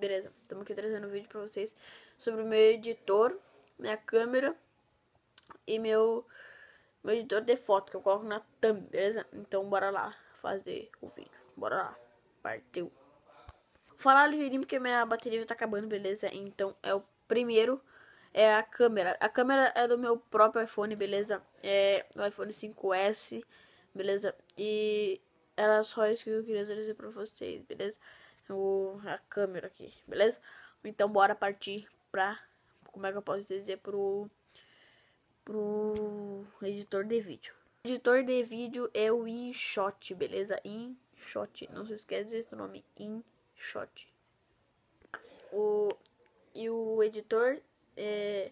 Beleza, é, estamos né? é aqui trazendo um vídeo para vocês sobre o meu editor, minha câmera e meu, meu editor de foto que eu coloco na thumb, beleza? Então bora lá fazer o vídeo, bora lá, partiu! falar ligeirinho porque minha bateria já tá acabando, beleza? Então é o primeiro é a câmera. A câmera é do meu próprio iPhone, beleza? É o iPhone 5S, beleza? E era só isso que eu queria dizer pra vocês, beleza? O, a câmera aqui, beleza? Então bora partir pra. Como é que eu posso dizer? Pro. Pro editor de vídeo. Editor de vídeo é o InShot, beleza? InShot. Não se esquece desse nome. InShot. O, e o editor é,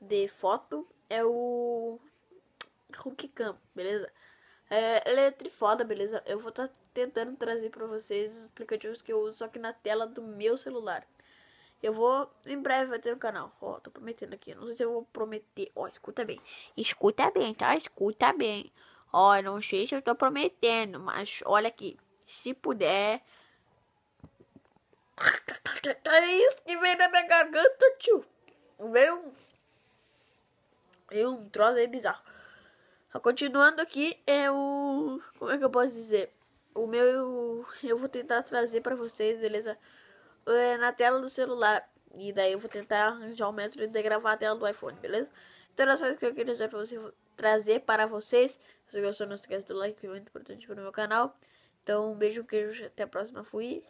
de foto é o Hulk Cam, beleza? É, ele é trifoda, beleza? Eu vou estar tá tentando trazer para vocês os aplicativos que eu uso, só que na tela do meu celular. Eu vou, em breve vai ter no canal. Ó, tô prometendo aqui. Não sei se eu vou prometer. Ó, escuta bem. Escuta bem, tá? Escuta bem. Ó, não sei se eu tô prometendo, mas olha aqui. Se puder. É isso que vem na minha garganta. Veio um. Veio é um troço aí bizarro. Continuando aqui, é o. Como é que eu posso dizer? O meu eu, vou tentar trazer pra vocês, beleza? É na tela do celular. E daí eu vou tentar arranjar um método de gravar a tela do iPhone, beleza? Então era só isso que eu queria pra você, trazer para vocês. Se você gostou, não se esquece do like, que é muito importante para o meu canal. Então, um beijo, um queijo, até a próxima. Fui.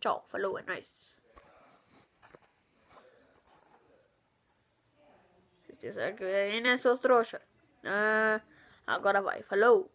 Tchau, falou, é nóis. Isso aqui, né, seus trouxa? Ah, agora vai, falou!